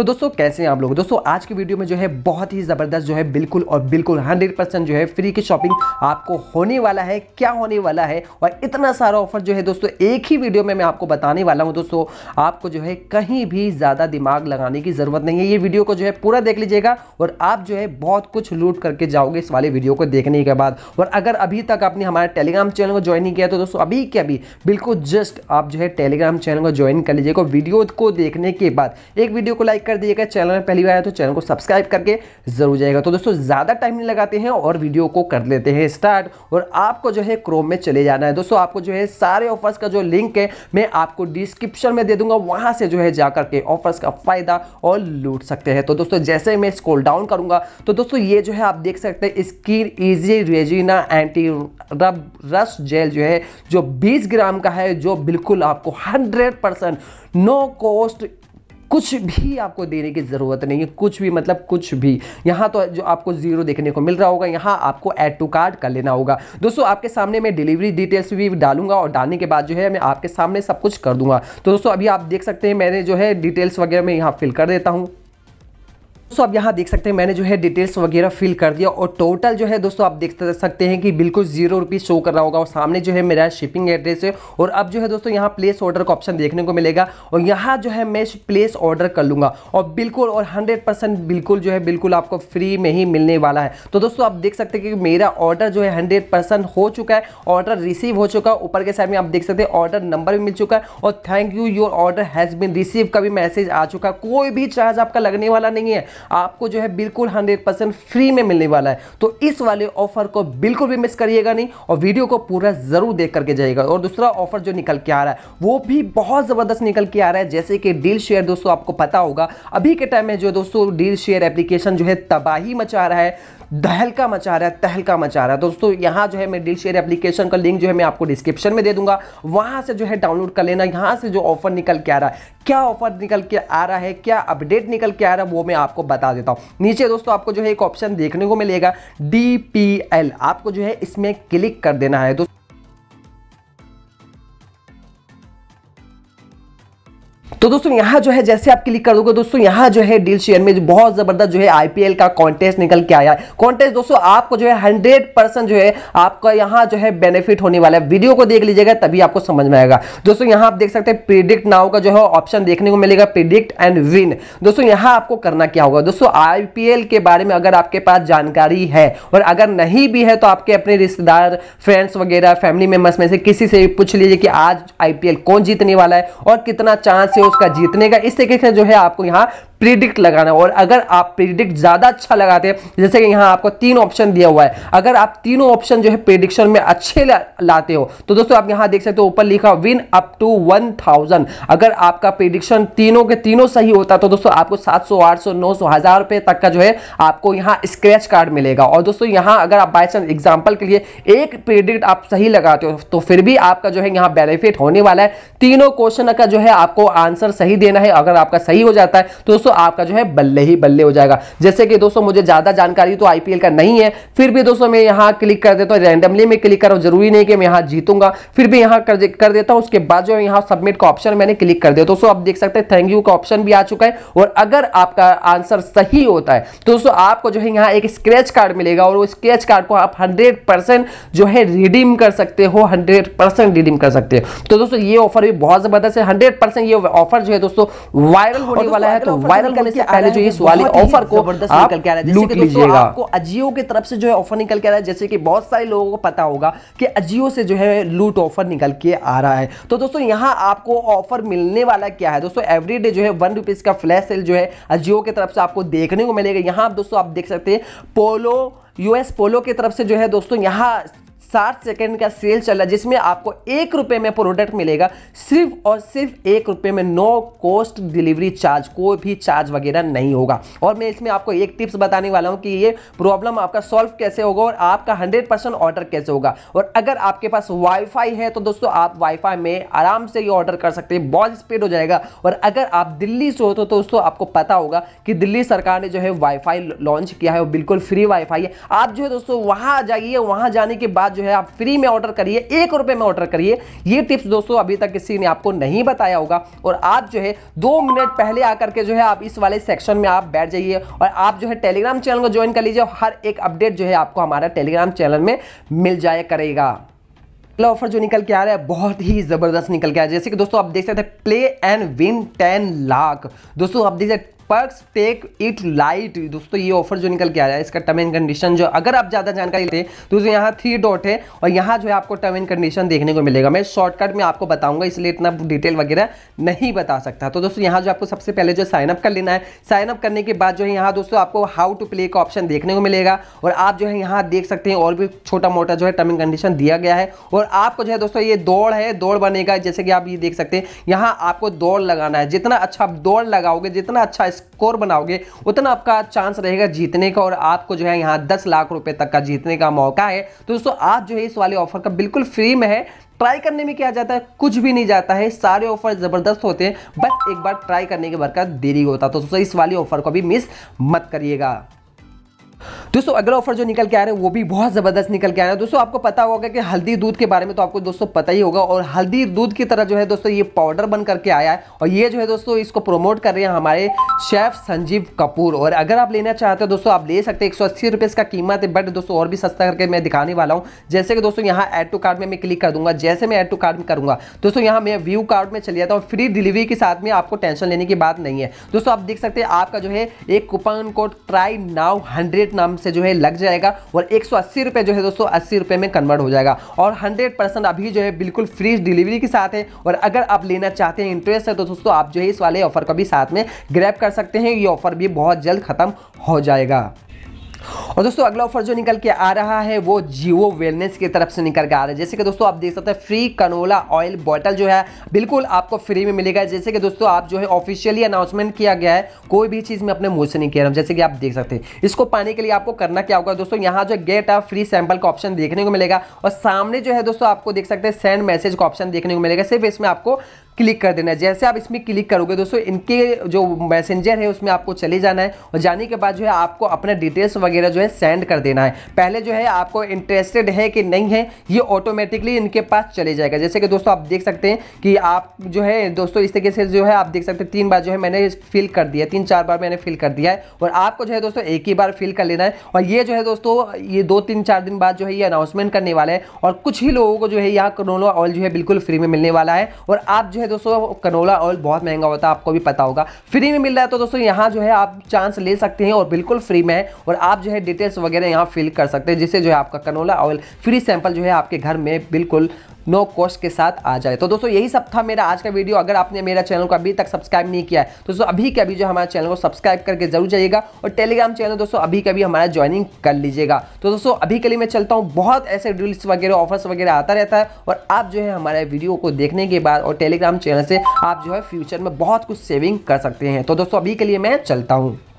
तो दोस्तों कैसे हैं आप लोग दोस्तों आज की वीडियो में जो है बहुत ही ज़बरदस्त जो है बिल्कुल और बिल्कुल 100% जो है फ्री की शॉपिंग आपको होने वाला है क्या होने वाला है और इतना सारा ऑफर जो है दोस्तों एक ही वीडियो में मैं आपको बताने वाला हूं दोस्तों आपको जो है कहीं भी ज़्यादा दिमाग लगाने की ज़रूरत नहीं है ये वीडियो को जो है पूरा देख लीजिएगा और आप जो है बहुत कुछ लूट करके जाओगे इस वाले वीडियो को देखने के बाद और अगर अभी तक आपने हमारे टेलीग्राम चैनल को ज्वाइन नहीं किया तो दोस्तों अभी के अभी बिल्कुल जस्ट आप जो है टेलीग्राम चैनल को ज्वाइन कर लीजिएगा वीडियो को देखने के बाद एक वीडियो को लाइक कर दीजिएगा चैनल में पहली बार आया तो चैनल को सब्सक्राइब करके जरूर जाएगा तो दोस्तों ज़्यादा टाइम नहीं लगाते हैं और वीडियो को कर लेते हैं स्टार्ट और आपको जो है क्रोम में चले जाना है दोस्तों आपको जो है सारे ऑफर्स का जो लिंक है मैं आपको डिस्क्रिप्शन में दे दूंगा वहाँ से जो है जा करके ऑफर्स का फ़ायदा और लूट सकते हैं तो दोस्तों जैसे मैं स्कोल डाउन करूँगा तो दोस्तों ये जो है आप देख सकते हैं स्किन ईजी रेजिना एंटी रब रस जेल जो है जो 20 ग्राम का है जो बिल्कुल आपको 100 परसेंट नो कॉस्ट कुछ भी आपको देने की ज़रूरत नहीं है कुछ भी मतलब कुछ भी यहाँ तो जो आपको ज़ीरो देखने को मिल रहा होगा यहाँ आपको एड टू कार्ड कर लेना होगा दोस्तों आपके सामने मैं डिलीवरी डिटेल्स भी डालूंगा और डालने के बाद जो है मैं आपके सामने सब कुछ कर दूंगा तो दोस्तों अभी आप देख सकते हैं मैंने जो है डिटेल्स वगैरह में यहाँ फिल कर देता हूँ दोस्तों आप यहाँ देख सकते हैं मैंने जो है डिटेल्स वगैरह फिल कर दिया और टोटल जो है दोस्तों आप देख सकते हैं कि बिल्कुल जीरो रुपीज़ शो कर रहा होगा और सामने जो है मेरा शिपिंग एड्रेस है और अब जो है दोस्तों यहाँ प्लेस ऑर्डर का ऑप्शन देखने को मिलेगा और यहाँ जो है मैं प्लेस ऑर्डर कर लूँगा और बिल्कुल और हंड्रेड बिल्कुल जो है बिल्कुल आपको फ्री में ही मिलने वाला है तो दोस्तों आप देख सकते हैं कि मेरा ऑर्डर जो है हंड्रेड हो चुका है ऑर्डर रिसीव हो चुका है ऊपर के साइड में आप देख सकते हैं ऑर्डर नंबर भी मिल चुका है और thank you your order has been receive का भी मैसेज आ चुका है कोई भी चार्ज आपका लगने वाला नहीं है आपको जो है बिल्कुल हंड्रेड परसेंट फ्री में मिलने वाला है तो इस वाले ऑफर को बिल्कुल भी मिस करिएगा नहीं और वीडियो को पूरा ज़रूर देख करके जाइएगा और दूसरा ऑफर जो निकल के आ रहा है वो भी बहुत ज़बरदस्त निकल के आ रहा है जैसे कि डील शेयर दोस्तों आपको पता होगा अभी के टाइम में जो दोस्तों डील शेयर एप्लीकेशन जो है तबाही मचा रहा है दहलका मचा रहा है तहलका मचा रहा है दोस्तों यहाँ जो है मैं डील शेयर एप्लीकेशन का लिंक जो है मैं आपको डिस्क्रिप्शन में दे दूंगा वहां से जो है डाउनलोड कर लेना यहाँ से जो ऑफर निकल के आ रहा है क्या ऑफर निकल के आ रहा है क्या अपडेट निकल के आ रहा है वो मैं आपको बता देता हूँ नीचे दोस्तों आपको जो है एक ऑप्शन देखने को मिलेगा डी आपको जो है इसमें क्लिक कर देना है दोस्तों तो दोस्तों यहाँ जो है जैसे आप क्लिक कर दोगे दोस्तों यहाँ जो है डील शेयर में बहुत जबरदस्त जो है आईपीएल का कॉन्टेस्ट निकल के आया है कॉन्टेस्ट दोस्तों आपको जो है हंड्रेड परसेंट जो है आपका यहाँ जो है बेनिफिट होने वाला है वीडियो को देख लीजिएगा तभी आपको समझ में आएगा दोस्तों यहाँ आप देख सकते हैं प्रिडिक्ट नाउ का जो है ऑप्शन देखने को मिलेगा प्रिडिक्ट एंड विन दोस्तों यहाँ आपको करना क्या होगा दोस्तों आईपीएल के बारे में अगर आपके पास जानकारी है और अगर नहीं भी है तो आपके अपने रिश्तेदार फ्रेंड्स वगैरह फैमिली मेंबर्स में से किसी से पूछ लीजिए कि आज आईपीएल कौन जीतने वाला है और कितना चांस है उसका जीतने का इस तरीके से जो है आपको यहाँ प्रिडिक्ट लगाना और अगर आप प्रिडिक्ट ज़्यादा अच्छा लगाते हैं जैसे कि यहाँ आपको तीन ऑप्शन दिया हुआ है अगर आप तीनों ऑप्शन जो है प्रिडिक्शन में अच्छे ला, लाते हो तो दोस्तों आप यहाँ देख सकते हो ऊपर लिखा win up to one thousand अगर आपका प्रिडिक्शन तीनों के तीनों सही होता तो दोस्तों आपको सात सौ आठ सौ नौ सौ हज़ार रुपये तक का जो है आपको यहाँ स्क्रैच कार्ड मिलेगा और दोस्तों यहाँ अगर आप बाई चांस एग्जाम्पल के लिए एक प्रिडिक्ट आप सही लगाते हो तो फिर भी आपका जो है यहाँ बेनिफिट होने वाला है तीनों क्वेश्चन का जो है आपको आंसर सही देना है अगर आपका सही हो जाता है तो दोस्तों दोस्तों आपका जो है बल्ले ही बल्ले हो जाएगा जैसे कि दोस्तों मुझे ज़्यादा जानकारी तो आईपीएल का नहीं है फिर भी दोस्तों मैं यहां क्लिक कर देता हूं रैंडमली मैं क्लिक कर रहा हूँ जरूरी नहीं कि मैं यहां जीतूंगा फिर भी यहां कर, कर देता हूं उसके बाद जो यहां सबमिट का ऑप्शन मैंने क्लिक कर दिया दोस्तों आप देख सकते हैं थैंक यू का ऑप्शन भी आ चुका है और अगर आपका आंसर सही होता है तो दोस्तों आपको जो है यहां एक स्क्रेच कार्ड मिलेगा और वो स्क्रैच कार्ड को आप हंड्रेड जो है रिडीम कर सकते हो हंड्रेड रिडीम कर सकते हो तो दोस्तों ये ऑफर भी बहुत जबरदस्त है हंड्रेड ये ऑफर जो है दोस्तों वायरल होने वाला है तो वायरल वायरल करने से पहले जो ये सवाल ऑफर को आप लूट लीजिएगा आपको अजियो की तरफ से जो है ऑफर निकल के आ रहा है जैसे कि बहुत सारे लोगों को पता होगा कि अजियो से जो है लूट ऑफर निकल के आ रहा है तो दोस्तों यहाँ आपको ऑफर मिलने वाला क्या है दोस्तों एवरीडे जो है वन रुपीज़ का फ्लैश सेल जो है अजियो की तरफ से आपको देखने को मिलेगा यहाँ आप दोस्तों आप देख सकते हैं पोलो यूएस पोलो की तरफ से जो है दोस्तों यहाँ साठ सेकेंड का सेल चल रहा है जिसमें आपको एक रुपये में प्रोडक्ट मिलेगा सिर्फ और सिर्फ एक रुपये में नो कॉस्ट डिलीवरी चार्ज कोई भी चार्ज वगैरह नहीं होगा और मैं इसमें आपको एक टिप्स बताने वाला हूँ कि ये प्रॉब्लम आपका सॉल्व कैसे होगा और आपका हंड्रेड परसेंट ऑर्डर कैसे होगा और अगर आपके पास वाईफाई है तो दोस्तों आप वाईफाई में आराम से ये ऑर्डर कर सकते हैं बहुत स्पीड हो जाएगा और अगर आप दिल्ली से हो तो दोस्तों आपको पता होगा कि दिल्ली सरकार ने जो है वाईफाई लॉन्च किया है वो बिल्कुल फ्री वाईफाई है आप जो है दोस्तों वहाँ जाइए वहाँ जाने के बाद जो है आप फ्री में ऑर्डर करिए एक रुपए में ऑर्डर करिए ये टिप्स दोस्तों अभी तक किसी ने आपको नहीं बताया होगा और आप जो है दो मिनट पहले आकर के जो है आप इस वाले सेक्शन में आप बैठ जाइए और आप जो है टेलीग्राम चैनल को ज्वाइन कर लीजिए हर एक अपडेट जो है आपको हमारा टेलीग्राम चैनल में मिल जाया करेगा अगला ऑफर जो निकल के आ रहा है बहुत ही ज़बरदस्त निकल के आ रहा है जैसे कि दोस्तों आप देख सकते हैं play and win ten lakh दोस्तों आप देख सकते हैं पर्क्स टेक इट लाइट दोस्तों ये ऑफर जो निकल के आया है इसका टर्म एंड कंडीशन जो अगर आप ज़्यादा जानकारी लेते तो दोस्तों यहाँ थ्री डॉट है और यहाँ जो है आपको टर्म एंड कंडीशन देखने को मिलेगा मैं शॉर्टकट में आपको बताऊंगा इसलिए इतना डिटेल वगैरह नहीं बता सकता तो दोस्तों यहाँ जो आपको सबसे पहले जो साइनअप कर लेना है साइनअप करने के बाद जो है यहाँ दोस्तों आपको हाउ टू प्ले का ऑप्शन देखने को मिलेगा और आप जो है यहाँ देख सकते हैं और भी छोटा मोटा जो है टर्म एंड कंडीशन दिया गया है और आपको जो है दोस्तों ये दौड़ है दौड़ बनेगा जैसे कि आप ये देख सकते हैं यहाँ आपको दौड़ लगाना है जितना अच्छा आप दौड़ लगाओगे जितना अच्छा स्कोर बनाओगे उतना आपका चांस रहेगा जीतने का और आपको जो है यहाँ दस लाख रुपए तक का जीतने का मौका है तो दोस्तों आप जो है इस वाले ऑफर का बिल्कुल फ्री में है ट्राई करने में क्या जाता है कुछ भी नहीं जाता है सारे ऑफर ज़बरदस्त होते हैं बस एक बार ट्राई करने के बरकर देरी होता तो दोस्तों इस वाली ऑफर को भी मिस मत करिएगा दोस्तों अगला ऑफर जो निकल के आ रहा है वो भी बहुत ज़बरदस्त निकल के आ रहा है दोस्तों आपको पता होगा कि हल्दी दूध के बारे में तो आपको दोस्तों पता ही होगा और हल्दी दूध की तरह जो है दोस्तों ये पाउडर बन करके आया है और ये जो है दोस्तों इसको प्रोमोट कर रहे हैं हमारे शेफ संजीव कपूर और अगर आप लेना चाहते हो दोस्तों आप ले सकते हैं एक सौ अस्सी रुपये इसका कीमत है बट दोस्तों और भी सस्ता करके मैं दिखाने वाला हूँ जैसे कि दोस्तों यहाँ एड टू कार्ड में मैं क्लिक कर दूंगा जैसे मैं एड टू कार्ड में करूँगा दोस्तों यहाँ मैं व्यू कार्ड में चले जाता हूँ फ्री डिलीवरी के साथ में आपको टेंशन लेने की बात नहीं है दोस्तों आप देख सकते हैं आपका जो है एक coupon code try now hundred market नाम से जो है लग जाएगा और एक रुपए जो है दोस्तों अस्सी रुपए में कन्वर्ट हो जाएगा और हंड्रेड परसेंट अभी जो है बिल्कुल फ्री डिलीवरी के साथ है और अगर आप लेना चाहते हैं इंटरेस्ट है तो दोस्तों आप जो है इस वाले ऑफर का भी साथ में ग्रैप कर सकते हैं ये ऑफर भी बहुत जल्द खत्म हो जाएगा और दोस्तों अगला ऑफर जो निकल के आ रहा है वो जियो वेलनेस की तरफ से निकल के आ रहा है जैसे कि दोस्तों आप देख सकते हैं फ्री कनोला ऑयल बॉटल जो है बिल्कुल आपको फ्री में मिलेगा जैसे कि दोस्तों आप जो है ऑफिशियली अनाउंसमेंट किया गया है कोई भी चीज़ में अपने मुंह से नहीं कह रहा हूँ जैसे कि आप देख सकते हैं इसको पाने के लिए आपको करना क्या होगा दोस्तों यहाँ जो गेट है फ्री सैंपल का ऑप्शन देखने को मिलेगा और सामने जो है दोस्तों आपको देख सकते हैं सेंड मैसेज का ऑप्शन देखने को मिलेगा सिर्फ इसमें आपको क्लिक कर देना है जैसे आप इसमें क्लिक करोगे दोस्तों इनके जो मैसेंजर है उसमें आपको चले जाना है और जाने के बाद जो है आपको अपना डिटेल्स वगैरह जो है सेंड कर देना है पहले जो है आपको इंटरेस्टेड है कि नहीं है ये ऑटोमेटिकली इनके पास चले जाएगा जैसे कि दोस्तों आप देख सकते हैं कि आप जो है दोस्तों इस तरीके से जो है आप देख सकते हैं तीन बार जो है मैंने फिल कर दिया तीन चार बार मैंने फिल कर दिया है और आपको जो है दोस्तों एक ही बार फिल कर लेना है और ये जो है दोस्तों ये दो तीन चार दिन बाद जो है ये अनाउंसमेंट करने वाला है और कुछ ही लोगों को जो है यहाँ कनोला ऑयल जो है बिल्कुल फ्री में मिलने वाला है और आप जो है दोस्तों कनोला ऑयल बहुत महंगा होता है आपको भी पता होगा फ्री में मिल रहा है तो दोस्तों यहाँ जो है आप चांस ले सकते हैं और बिल्कुल फ्री में है और आप जो है डिटेल्स वगैरह यहाँ फिल कर सकते हैं जिससे जो है आपका कनोला ऑयल फ्री सैंपल जो है आपके घर में बिल्कुल नो कॉस्ट के साथ आ जाए तो दोस्तों यही सब था मेरा आज का वीडियो अगर आपने मेरा चैनल को अभी तक सब्सक्राइब नहीं किया है तो दोस्तों अभी के अभी जो हमारे चैनल को सब्सक्राइब करके जरूर जाइएगा और टेलीग्राम चैनल दोस्तों अभी के अभी हमारा ज्वाइनिंग कर लीजिएगा तो दोस्तों अभी के लिए मैं चलता हूँ बहुत ऐसे रील्स वगैरह ऑफर्स वगैरह आता रहता है और आप जो है हमारे वीडियो को देखने के बाद और टेलीग्राम चैनल से आप जो है फ्यूचर में बहुत कुछ सेविंग कर सकते हैं तो दोस्तों अभी के लिए मैं चलता हूँ